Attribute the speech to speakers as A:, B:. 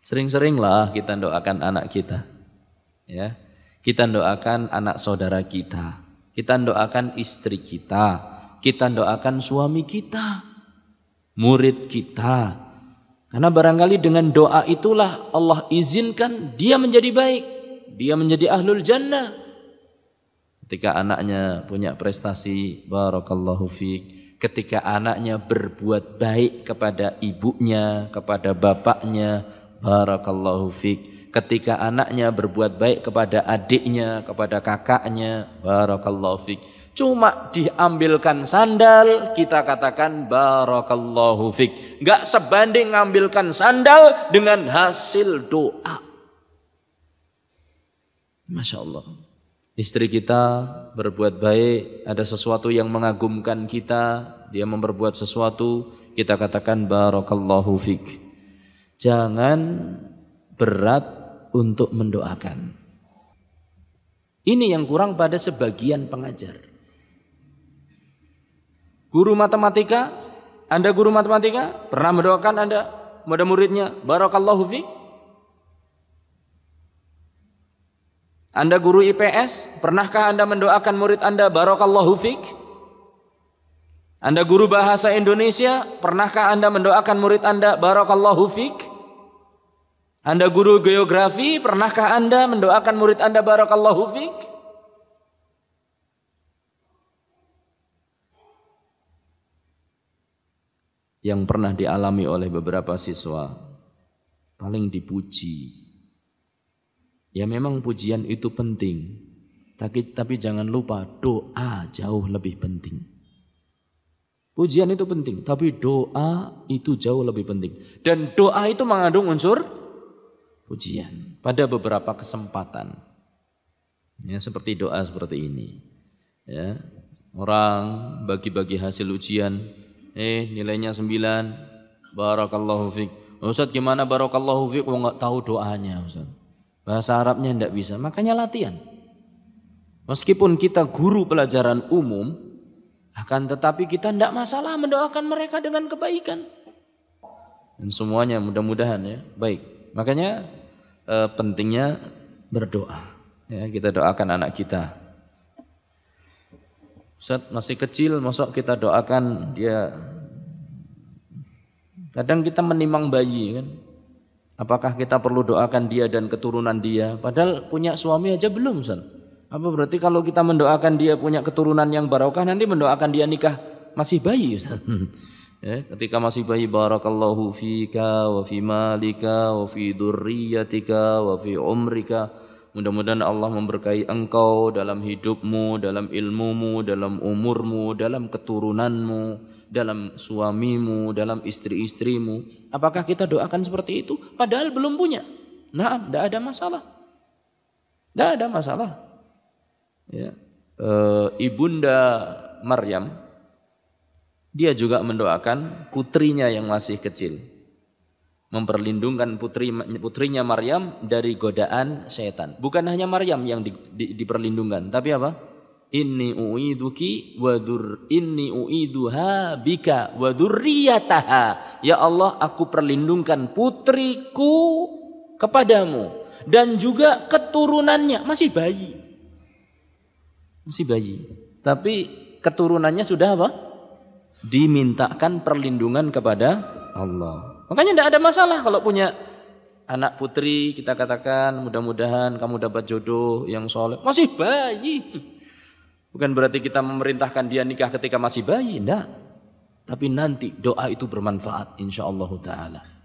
A: Sering-seringlah kita doakan anak kita. Ya. Kita doakan anak saudara kita. Kita doakan istri kita. Kita doakan suami kita. Murid kita. Karena barangkali dengan doa itulah Allah izinkan dia menjadi baik. Dia menjadi ahlul jannah. Ketika anaknya punya prestasi, barakallahu fiqh ketika anaknya berbuat baik kepada ibunya, kepada bapaknya, barakallahu fiqh. Ketika anaknya berbuat baik kepada adiknya, kepada kakaknya, barakallahu fiqh. Cuma diambilkan sandal, kita katakan barakallahu fiqh. Gak sebanding ngambilkan sandal dengan hasil doa. Masya Allah. Istri kita berbuat baik, ada sesuatu yang mengagumkan kita, dia memperbuat sesuatu, kita katakan barakallahu fiqh jangan berat untuk mendoakan. Ini yang kurang pada sebagian pengajar. Guru matematika, Anda guru matematika, pernah mendoakan Anda pada muridnya, barakallahu fi. Anda guru IPS, pernahkah Anda mendoakan murid Anda barakallahu fik? Anda guru bahasa Indonesia, pernahkah Anda mendoakan murid Anda barakallahu fik? Anda guru geografi, pernahkah Anda mendoakan murid Anda barakallahu fiik? Yang pernah dialami oleh beberapa siswa paling dipuji. Ya memang pujian itu penting, tapi tapi jangan lupa doa jauh lebih penting. Pujian itu penting, tapi doa itu jauh lebih penting. Dan doa itu mengandung unsur pujian pada beberapa kesempatan. Ya, seperti doa seperti ini. Ya, orang bagi-bagi hasil ujian, eh nilainya sembilan barakallahu fiq Ustaz gimana barakallahu fiq Wong enggak tahu doanya, Ustaz. Bahasa Arabnya enggak bisa, makanya latihan. Meskipun kita guru pelajaran umum, akan tetapi kita enggak masalah mendoakan mereka dengan kebaikan. Dan semuanya mudah-mudahan ya, baik. Makanya e, pentingnya berdoa. Ya, kita doakan anak kita. Ustaz masih kecil, masuk kita doakan dia. Kadang kita menimang bayi kan. Apakah kita perlu doakan dia dan keturunan dia? Padahal punya suami aja belum, Ustaz. Apa berarti kalau kita mendoakan dia punya keturunan yang barokah nanti mendoakan dia nikah masih bayi, Ustaz. ya, ketika masih bayi barakallahu fika wa fi malika wa fi durriyatika wa fi umrika mudah-mudahan Allah memberkahi engkau dalam hidupmu dalam ilmumu dalam umurmu dalam keturunanmu dalam suamimu dalam istri-istrimu apakah kita doakan seperti itu padahal belum punya nah tidak ada masalah tidak ada masalah ya e, ibunda Maryam dia juga mendoakan putrinya yang masih kecil. Memperlindungkan putri putrinya Maryam dari godaan setan. Bukan hanya Maryam yang di, di, diperlindungkan, tapi apa? Inni u'iduki wadur dur inni u'iduha bika wa riataha Ya Allah, aku perlindungkan putriku kepadamu dan juga keturunannya masih bayi. Masih bayi. Tapi keturunannya sudah apa? dimintakan perlindungan kepada Allah. Makanya tidak ada masalah kalau punya anak putri kita katakan mudah-mudahan kamu dapat jodoh yang soleh masih bayi bukan berarti kita memerintahkan dia nikah ketika masih bayi enggak tapi nanti doa itu bermanfaat insya Allah taala